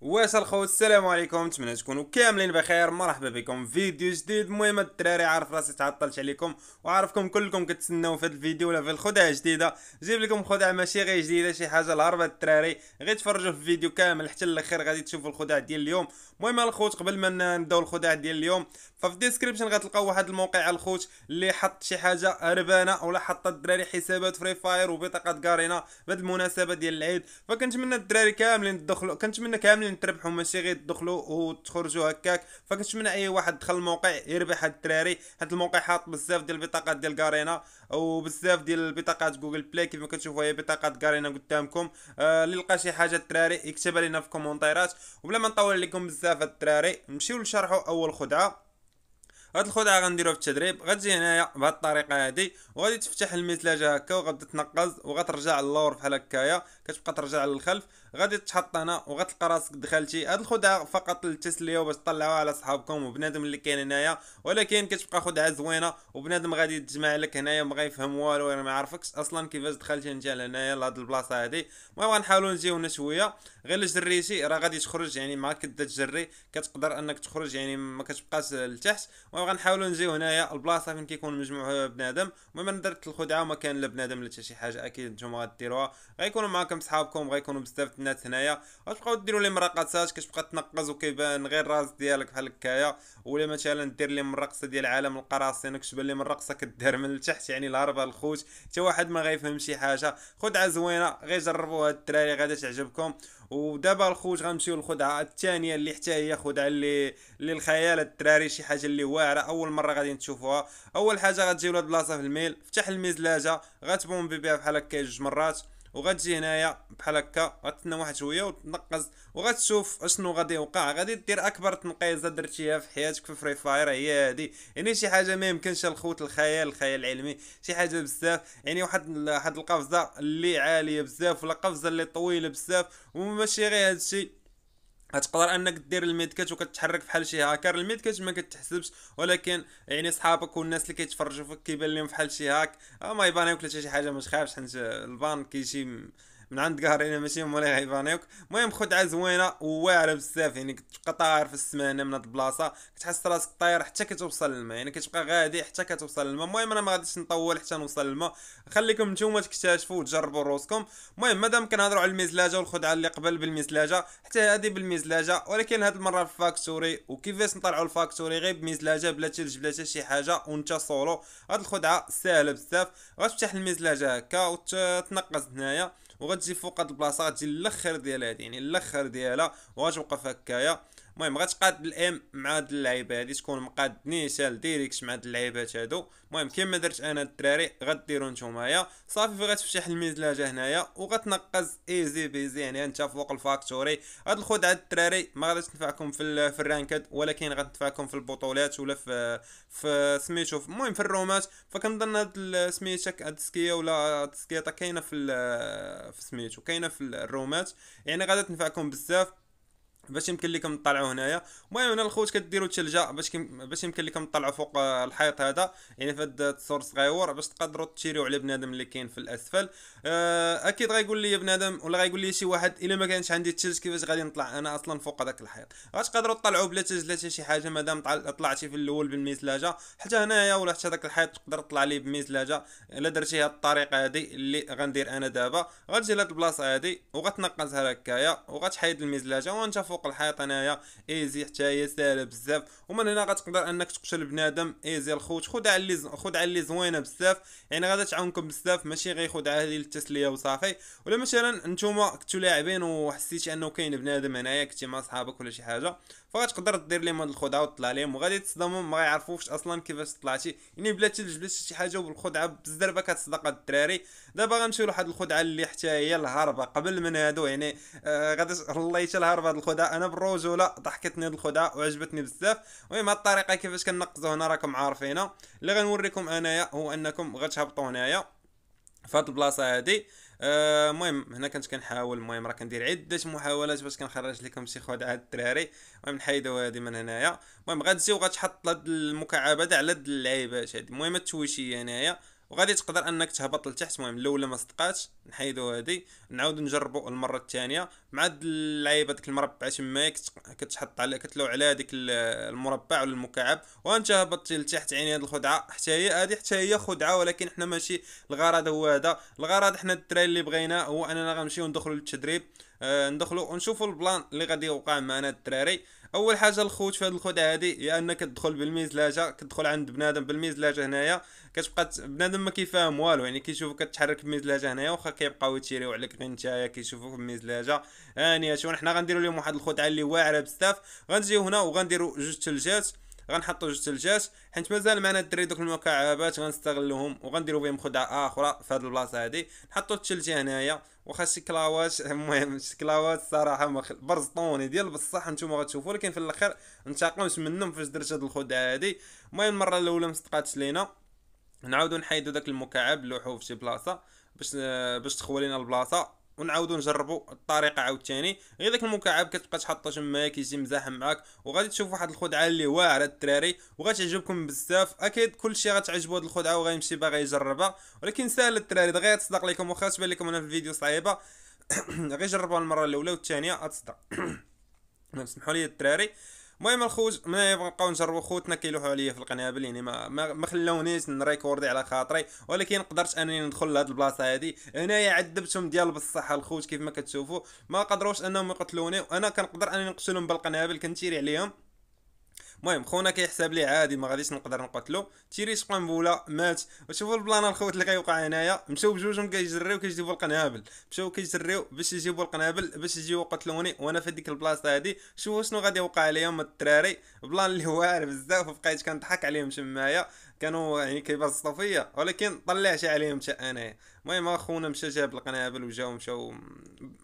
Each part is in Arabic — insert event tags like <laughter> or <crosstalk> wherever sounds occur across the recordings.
واش الخوت السلام عليكم نتمنى تكونوا كاملين بخير مرحبا بكم في فيديو جديد المهم الدراري عارف راسي تعطلت عليكم وعارفكم كلكم كتسناو في هذا الفيديو ولا في الخدعه جديده جيب لكم خدعه ماشي غير جديده شي حاجه لهربة الدراري غير تفرجوا في الفيديو كامل حتى الاخر غادي تشوفوا الخدعه ديال اليوم المهم الخوت قبل ما نبداو الخدعه ديال اليوم ففي الديسكريبشن غتلقاو واحد الموقع الخوت اللي حط شي حاجه هربانه ولا حط الدراري حسابات فري فاير وبطاقه كارينا بهذه المناسبه ديال العيد فكنتمنى الدراري كاملين تدخلوا كنتمنى كاملين كاملين تربحوا ماشي غير تدخلوا وتخرجوا هكاك فكنتمنى اي واحد دخل الموقع يربح هاد الدراري هاد الموقع حاط بزاف ديال البطاقات ديال كارينا وبزاف ديال البطاقات جوجل بلاي ما كتشوفوا هي بطاقات كارينا قدامكم آه لقى شي حاجه الدراري يكتبها لنا في الكومونتيرات وبلا ما نطول عليكم بزاف هاد الدراري نمشيو نشرحوا اول خدعه هاد الخدعه غنديروها في التدريب غتجي هنايا بهاد الطريقه هادي وغادي تفتح المثلاجه هكا وغادي تنقز وغترجع للور بحال هكايا كتبقى ترجع للخلف غادي تحط هنا وغتلقى راسك دخلتي هاد الخدعه فقط للتسليه وباش تطلعوها على صحابكم وبنادم اللي كاين هنايا ولكن كتبقى خدعه زوينه وبنادم غادي يتجمع لك هنايا ما غيفهم والو انا ما يعرفكش اصلا كيفاش دخلتي انت لهنايا لهاد البلاصه هادي المهم غنحاولوا نجيو هنا شويه غير جريتي راه غادي تخرج يعني معاك كدا تجري كتقدر انك تخرج يعني ما كتبقاش لتحت المهم غنحاولوا نجيو هنايا البلاصه فين كيكون مجموع بنادم المهم انا درت الخدعه وما كان لا بنادم لا شي حاجه اكيد نتوما غديروها غيكونوا معاكم صحابكم غيكونوا بزاف البنات هنايا غتبقاو ديروا لي مراقصات كتبقى تنقز وكيبان غير الراس ديالك بحال هكايا ولا مثلا دير لهم الرقصه ديال عالم القراصنه كتبان لهم الرقصه كدار من التحت يعني الهربه الخوت حتى واحد ما غيفهم شي حاجه خدعه زوينه غير جربوها الدراري غادي تعجبكم ودابا الخوت غنمشيو للخدعه الثانيه اللي حتى هي خدعه اللي للخيال الدراري شي حاجه اللي واعره اول مره غادي تشوفوها اول حاجه غتجيو لهاد البلاصه في الميل فتح المزلاجه غتبومبي بها بحال هكا جوج مرات وغتجي هنايا بحال هكا غتسنى واحد شويه وتنقز وغتشوف اشنو غادي يوقع غادي دير اكبر تنقيزه درتيها في حياتك في فري فاير هي هادي يعني شي حاجه ما يمكنش الخوت الخيال الخيال العلمي شي حاجه بزاف يعني واحد واحد القفزه اللي عاليه بزاف ولا قفزه اللي طويله بزاف وماشي غير هادشي غتقدر انك دير الميدكات وكتحرك بحال شي هاكر الميدكات ما كتحسبش ولكن يعني صحابك والناس اللي كيتفرجوا فيك كيبان لهم بحال شي هاك آه، ما يبان لك شي حاجه ما تخافش حيت البان كيجي من عند قهرنا ماشي مولاي غيبانيوك المهم خدعه زوينه وواعره بزاف يعني كتبقى طاير في هنا من هاد البلاصه كتحس راسك طاير حتى كتوصل للماء يعني كتبقى غادي حتى كتوصل للماء المهم انا ما غاديش نطول حتى نوصل للماء خليكم نتوما تكتشفوا وتجربوا روسكم المهم مادام كنهضروا على المزلاجه والخدعه اللي قبل بالمزلاجه حتى هذه بالمزلاجه ولكن هاد المره في الفاكتوري وكيفاش نطلعوا الفاكتوري غير بمزلاجه بلا تلج بلا شي حاجه وانت سولو هاد الخدعه ساهله بزاف غتفتح المزلاجه هكا وتنقص هنايا وغتجي فوق هاد البلاصه غتجي الاخر ديال هادي يعني الاخر ديالها وغتوقف هكايا المهم غتقاد الام مع هاد اللعيبه هادي تكون مقاد نيشال ديريكت مع هاد اللعيبات هادو المهم كيما درت انا الدراري غديرو نتومايا صافي غتفتح الميزلاجه هنايا وغتنقز ايزي بيزي يعني انت فوق الفاكتوري هاد الخدعه الدراري ما غاديش تنفعكم في في الرانكات ولكن غتنفعكم في البطولات ولا في في سميتو المهم في الرومات فكنظن هاد سميتك هاد السكيه ولا السكيطه كاينه في في سميتو كاينه في الرومات يعني غادي تنفعكم بزاف باش يمكن لكم تطلعوا هنايا المهم هنا الخوت كديروا الثلجه باش كم باش يمكن لكم تطلعوا فوق آه، الحيط هذا يعني في هاد الصور صغيور باش تقدروا تشيريو على بنادم اللي كاين في الاسفل آه اكيد غيقول لي بنادم ولا غيقول لي شي واحد الا ما كانش عندي الثلج كيفاش غادي نطلع انا اصلا فوق هذاك الحيط غتقدروا تطلعوا بلا ثلج لا شي حاجه مادام طلعتي في الاول بالمثلاجه حتى هنايا ولا حتى هذاك الحيط تقدر تطلع ليه بمثلاجه الا درتي هاد الطريقه هذه اللي غندير انا دابا غتجي لهاد البلاصه هذه وغتنقزها هكايا وغتحيد المثلاجه وانت فوق فوق الحيط انايا ايزي حتى هي ساهله بزاف ومن هنا غتقدر انك تقتل بنادم ايزي الخوت خد على اللي خد على اللي زوينه بزاف يعني غادا تعاونكم بزاف ماشي غير خدعه على هذه للتسليه وصافي ولا مثلا نتوما كنتو لاعبين وحسيتي انه كاين بنادم هنايا كنتي مع صحابك ولا شي حاجه فغتقدر دير لهم هاد الخدعه وتطلع لهم وغادي تصدموا ما غيعرفوش اصلا كيفاش طلعتي يعني بلا تلج بلا شي حاجه وبالخدعه بالزربه كتصدق هاد الدراري دابا غنمشيو لواحد الخدعه اللي حتى هي الهربه قبل من هادو يعني آه غادي الله حتى الهربه هاد الخدعه انا بالرجوله ضحكتني هاد الخدعه وعجبتني بزاف المهم هاد الطريقه كيفاش كنقزو هنا راكم عارفينها اللي غنوريكم انايا هو انكم غتهبطوا هنايا في هاد البلاصه هادي آه، المهم آه هنا كنت كنحاول المهم راه كندير عده محاولات باش كنخرج لكم شي خدعه هاد الدراري المهم نحيدو هادي من هنايا المهم غتجي وغتحط هاد المكعبات على هاد اللعيبات هادي المهم التويشيه هنايا وغادي تقدر انك تهبط لتحت المهم الاولى ما صدقاتش نحيدو هادي نعاودو نجربو المره الثانيه مع هاد اللعيبه ديك المربع تما كتحط على كتلو على هذيك المربع ولا المكعب وانت هبطتي لتحت عيني هاد الخدعه حتى هي هادي حتى هي خدعه ولكن حنا ماشي الغرض هو هذا الغرض حنا الدراري اللي بغينا هو اننا غنمشيو ندخلو للتدريب آه ندخلو ونشوفو البلان اللي غادي يوقع معنا الدراري اول حاجه الخوت في هذه الخدعه هذه يا يعني انك تدخل بالمزلاجه كتدخل عند بنادم بالمزلاجه هنايا كتبقى بنادم ما كيفاهم والو يعني كيشوفك كتحرك بالمزلاجه هنايا واخا كيبقاو يتيريو عليك غير نتايا كيشوفوك بالميزلاجه هانيه شو حنا غنديروا لهم واحد الخدعه اللي واعره بزاف غنجيو هنا وغنديروا جوج ثلجات غنحطو جوج ثلجات حيت مازال معنا الدري دوك المكعبات غنستغلوهم وغنديرو بهم خدعه اخرى في هاد البلاصه هادي نحطو الثلج هنايا واخا الشكلاوات <laughs> المهم الشكلاوات الصراحه مخ... برزطوني ديال بصح نتوما غتشوفو ولكن في الاخر انتقمت منهم فاش درت هاد الخدعه هادي المهم المره الاولى مصدقاتش لينا نعاودو نحيدو داك المكعب نلوحوه في شي بلاصه باش باش تخوى لينا البلاصه ونعاودو نجربو الطريقه عاوتاني غير داك المكعب كتبقى تحطو تمايا كيجي مزاحم معاك وغادي تشوف واحد الخدعه اللي واعره الدراري وغتعجبكم بزاف اكيد كلشي غتعجبو هاد الخدعه وغيمشي باغي يجربها ولكن ساهل الدراري دغيا تصدق ليكم وخا تبان ليكم انا في الفيديو صعيبه <coughs> غير جربوها المره الاولى والثانيه غتصدق <coughs> سمحوا لي الدراري المهم الخوت ما نبقاو نجربوا خوتنا كيلوحوا عليا في القنابل يعني ما ما خلونيش نريكوردي على خاطري ولكن قدرت انني ندخل لهاد البلاصه هادي هنايا عذبتهم ديال بصح الخوت كيف ما كتشوفوا ما قدروش انهم يقتلوني وانا كنقدر انني نقتلهم بالقنابل كنتيري عليهم المهم خونا كيحسب لي عادي ما غاديش نقدر نقتلو تيريس قنبله مات وشوفوا البلان الخوت اللي كيوقع هنايا مشاو بجوجهم كيجريو كيجيبوا القنابل مشاو كيجريو باش يجيبوا القنابل باش يجيو قتلوني وانا في ديك البلاصه هادي شوفوا شنو غادي يوقع عليهم الدراري بلان اللي واعر بزاف وبقيت كنضحك عليهم تمايا كانوا يعني كيبسطوا فيا ولكن طلعت عليهم حتى انايا المهم اخونا مشى جاب القنابل وجاو مشاو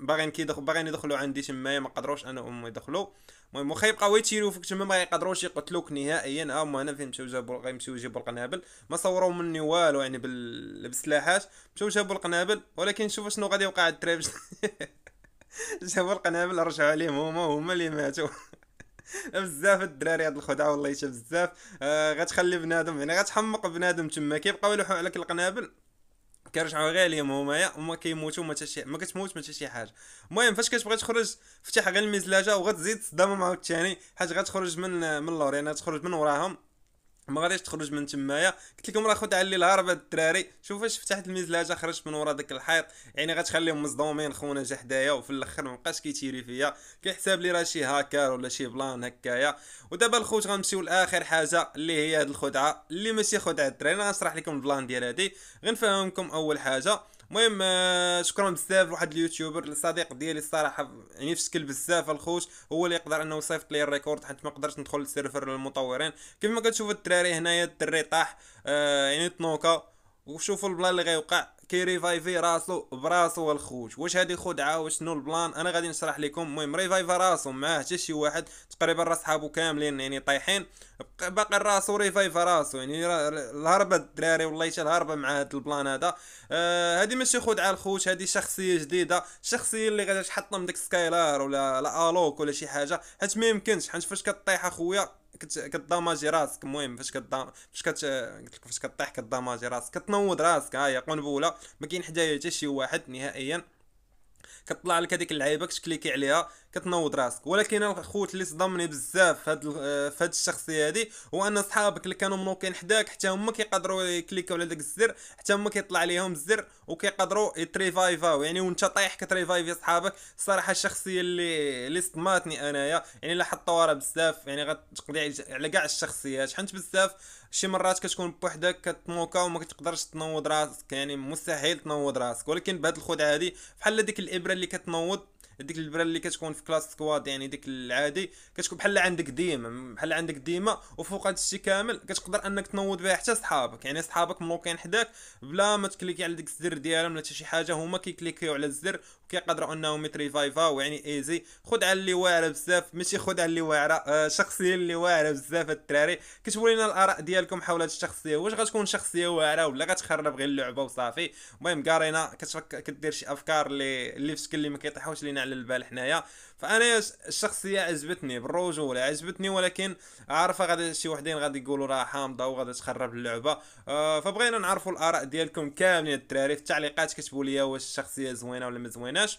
باغيين كيدخلوا باغيين يدخلوا عندي تمايا ما قدروش انهم يدخلوا المهم واخا يبقاو فيك تما ما يقدروش يقتلوك نهائيا ها آه، هما هنا فين مشاو جابوا غيمشيو يجيبوا القنابل ما صوروا مني والو يعني بال... بالسلاحات مشاو جابوا القنابل ولكن شوف شنو غادي يوقع الدراري <laughs> جابوا القنابل رجعوا عليهم هما هما اللي ماتوا <laughs> بزاف الدراري هاد الخدعه والله بزاف آه غتخلي بنادم يعني غتحمق بنادم تما كيبقاو يلوحوا عليك القنابل كيرجعوا غير ليهم هما هما كيموتوا ما شي ما كتموت ما شي حاجه المهم فاش كتبغي تخرج فتح غير المزلاجه وغتزيد تصدم معاك الثاني حيت غتخرج من من يعني تخرج من وراهم ما غاديش تخرج من تمايا قلت لكم راه خد علي الهرب هاد الدراري شوف اش فتحت المزلاجه خرجت من ورا داك الحيط يعني غتخليهم مصدومين خونا جا حدايا وفي الاخر ما بقاش كيتيري فيا كيحسب لي راه شي هاكر ولا شي بلان هكايا ودابا الخوت غنمشيو لاخر حاجه اللي هي هاد الخدعه اللي ماشي خدعه الدراري انا غنشرح لكم البلان ديال هادي غنفهمكم اول حاجه المهم آه، شكرا بزاف لواحد اليوتيوبر الصديق ديالي الصراحه يعني في شكل بزاف الخوش هو اللي يقدر انه يصيفط لي الريكورد حيت ما قدرتش ندخل للسيرفر المطورين كيف ما كتشوفوا الدراري هنايا الدري طاح آه يعني تنوكا وشوفوا البلا اللي غيوقع كيريفايفي راسو براسو الخوت واش هذه خدعه واش شنو البلان انا غادي نشرح لكم المهم ريفايفا راسو معاه حتى شي واحد تقريبا راه صحابو كاملين يعني طايحين باقي راسو ريفايفا راسو يعني الهربه الدراري والله حتى الهربه مع هذا البلان هذا آه هذه ماشي خدعه الخوت هذه شخصيه جديده الشخصيه اللي غادي تحطم ديك سكايلار ولا لا الوك ولا شي حاجه حيت ما يمكنش حيت فاش كطيح اخويا كتضاماجي راسك المهم فاش كتضام فاش كت قلت لك فاش كطيح كتضاماجي راسك كتنوض راسك ها هي قنبله ما كاين حدايا حتى شي واحد نهائيا كطلع لك هذيك اللعيبه كتكليكي عليها كتنوض راسك ولكن الخوت اللي صدمني بزاف في هاد آه، في هاد الشخصيه هادي هو ان صحابك اللي كانوا منوقين حداك حتى هما كيقدروا يكليكوا على داك الزر حتى هما كيطلع عليهم الزر وكيقدروا يتريفايفاو يعني وانت طايح كتريفايفي صحابك الصراحه الشخصيه اللي اللي صدماتني انايا يعني لا راه بزاف يعني غتقضي على كاع الشخصيات حنت بزاف شي مرات كتكون بوحدك كتنوكا وما كتقدرش تنوض راسك يعني مستحيل تنوض راسك ولكن بهاد الخدعه هادي بحال ديك الابره اللي كتنوض ديك الابره اللي كتكون في كلاس سكواد يعني ديك العادي كتكون بحال عندك ديما بحال عندك ديما وفوق هذا الشيء كامل كتقدر انك تنوض بها حتى صحابك يعني صحابك ملوكين حداك بلا ما تكليكي على ديك الزر ديالهم ولا حتى شي حاجه هما كيكليكيو على الزر وكيقدروا انهم يتريفايفاو يعني ايزي خد على اللي واعره بزاف ماشي خد على اللي واعره آه شخصيه اللي واعره بزاف الدراري كتبوا لنا الاراء ديالكم حول هذه الشخصيه واش غتكون شخصيه واعره ولا غتخرب غير اللعبه وصافي المهم كارينا كدير شي افكار اللي اللي في شكل اللي ما كيطيحوش لينا على البال حنايا فانا الشخصيه عجبتني بالرجوله عجبتني ولكن عارفه غادي شي وحدين غادي يقولوا راه حامضه وغادي تخرب اللعبه آه فبغينا نعرفوا الاراء ديالكم كاملين الدراري في التعليقات كتبوا لي واش الشخصيه زوينه ولا ما زويناش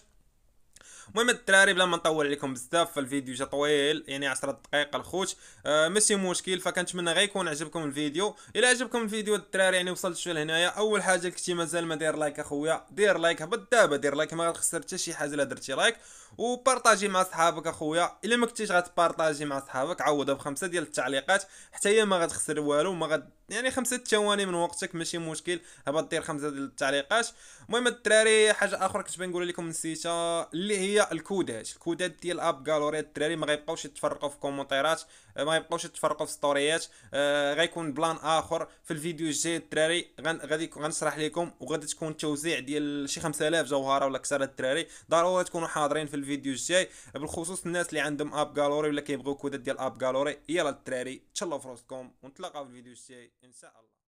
المهم الدراري بلا ما نطول عليكم بزاف فالفيديو جا طويل يعني 10 دقائق الخوت آه ماشي مشكل فكنتمنى غير يكون عجبكم الفيديو الا عجبكم الفيديو الدراري يعني وصلت شويه لهنايا اول حاجه كنتي مازال ما داير لايك اخويا دير لايك هبط دابا دير لايك ما غتخسر حتى شي حاجه الا درتي لايك وبارطاجي مع صحابك اخويا الا ما كنتيش غتبارطاجي مع صحابك عوضها بخمسه ديال التعليقات حتى هي ما غتخسر والو ما غت يعني خمسة ثواني من وقتك ماشي مشكل هبط دير خمسه ديال التعليقات المهم الدراري حاجه اخرى كنت بنقول لكم نسيتها اللي هي الكودات الكودات ديال اب غالوري الدراري ما غيبقاوش يتفرقوا في كومونتيرات آه، ما غيبقاوش يتفرقوا في ستوريات آه، غيكون بلان اخر في الفيديو الجاي الدراري غادي غنشرح لكم وغادي تكون توزيع ديال شي 5000 جوهره ولا اكثر الدراري ضروري تكونوا حاضرين في الفيديو الجاي بالخصوص الناس اللي عندهم اب غالوري ولا كيبغيو كودات ديال اب غالوري يلا الدراري تهلاو في راسكم ونتلاقاو في الفيديو الجاي ان شاء الله